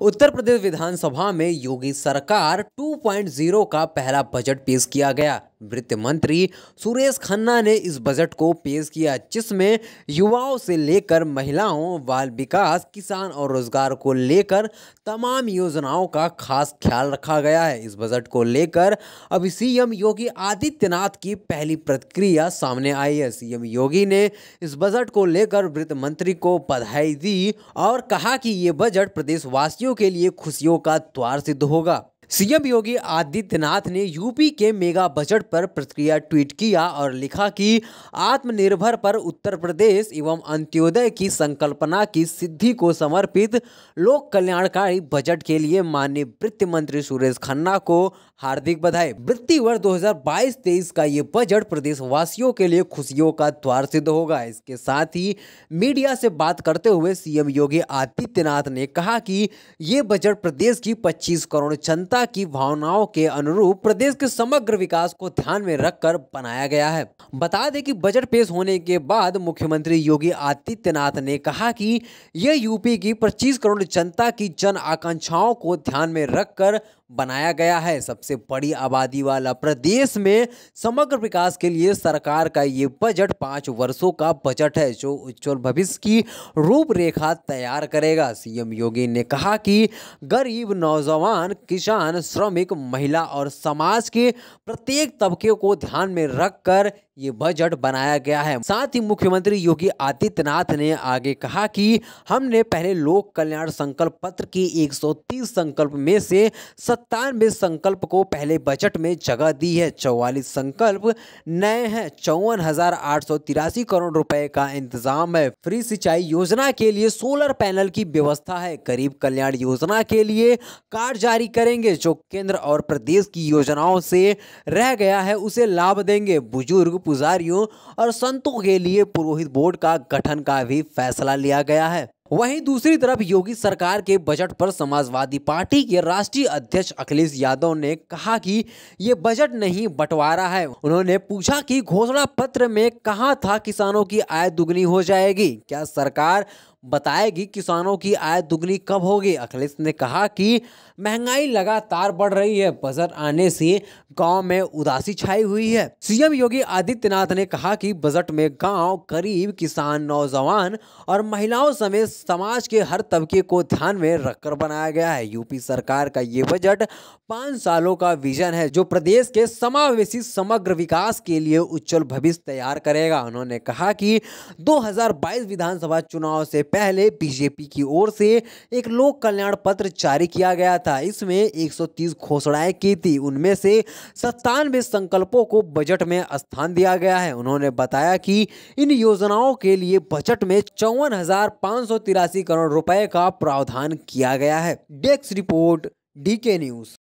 उत्तर प्रदेश विधानसभा में योगी सरकार 2.0 का पहला बजट पेश किया गया वित्त मंत्री सुरेश खन्ना ने इस बजट को पेश किया जिसमें युवाओं से लेकर महिलाओं बाल विकास किसान और रोजगार को लेकर तमाम योजनाओं का खास ख्याल रखा गया है इस बजट को लेकर अभी सीएम योगी आदित्यनाथ की पहली प्रतिक्रिया सामने आई है सीएम योगी ने इस बजट को लेकर वित्त मंत्री को बधाई दी और कहा कि ये बजट प्रदेशवासियों के लिए खुशियों का द्वार सिद्ध होगा सीएम योगी आदित्यनाथ ने यूपी के मेगा बजट पर प्रतिक्रिया ट्वीट किया और लिखा कि आत्मनिर्भर पर उत्तर प्रदेश एवं अंत्योदय की संकल्पना की सिद्धि को समर्पित लोक कल्याणकारी बजट के लिए माननीय वित्त मंत्री सुरेश खन्ना को हार्दिक बधाई वित्तीय वर्ष 2022 हजार का ये बजट प्रदेशवासियों के लिए खुशियों का द्वार सिद्ध होगा इसके साथ ही मीडिया से बात करते हुए सीएम योगी आदित्यनाथ ने कहा कि ये बजट प्रदेश की पच्चीस करोड़ जनता जनता की भावनाओं के अनुरूप प्रदेश के समग्र विकास को ध्यान में रखकर बनाया गया है बता दें कि बजट पेश होने के बाद मुख्यमंत्री योगी आदित्यनाथ ने कहा कि यह यूपी की 25 करोड़ जनता की जन आकांक्षाओं को ध्यान में रखकर बनाया गया है सबसे बड़ी आबादी वाला प्रदेश में समग्र विकास के लिए सरकार का ये बजट पाँच वर्षों का बजट है जो उज्ज्वल भविष्य की रूपरेखा तैयार करेगा सीएम योगी ने कहा कि गरीब नौजवान किसान श्रमिक महिला और समाज के प्रत्येक तबके को ध्यान में रखकर ये बजट बनाया गया है साथ ही मुख्यमंत्री योगी आदित्यनाथ ने आगे कहा कि हमने पहले लोक कल्याण संकल्प पत्र की 130 संकल्प में से सत्तानवे संकल्प को पहले बजट में जगह दी है चौवालीस संकल्प नए हैं चौवन करोड़ रुपए का इंतजाम है फ्री सिंचाई योजना के लिए सोलर पैनल की व्यवस्था है गरीब कल्याण योजना के लिए कार्ड जारी करेंगे जो केंद्र और प्रदेश की योजनाओं से रह गया है उसे लाभ देंगे बुजुर्ग पुजारियों और संतों के लिए पुरोहित बोर्ड का गठन का भी फैसला लिया गया है वहीं दूसरी तरफ योगी सरकार के बजट पर समाजवादी पार्टी के राष्ट्रीय अध्यक्ष अखिलेश यादव ने कहा कि ये बजट नहीं बंटवारा है उन्होंने पूछा कि घोषणा पत्र में कहा था किसानों की आय दुगनी हो जाएगी क्या सरकार बताएगी किसानों की आय दुगनी कब होगी अखिलेश ने कहा कि महंगाई लगातार बढ़ रही है बजट आने से गांव में उदासी छाई हुई है सीएम योगी आदित्यनाथ ने कहा कि बजट में गांव गरीब किसान नौजवान और महिलाओं समेत समाज के हर तबके को ध्यान में रखकर बनाया गया है यूपी सरकार का ये बजट पाँच सालों का विजन है जो प्रदेश के समावेशी समग्र विकास के लिए उज्जवल भविष्य तैयार करेगा उन्होंने कहा कि दो विधानसभा चुनाव से पहले बीजेपी की ओर से एक लोक कल्याण पत्र जारी किया गया था इसमें 130 घोषणाएं की थी उनमें से सत्तानवे संकल्पों को बजट में स्थान दिया गया है उन्होंने बताया कि इन योजनाओं के लिए बजट में चौवन करोड़ रुपए का प्रावधान किया गया है डेस्क रिपोर्ट डीके न्यूज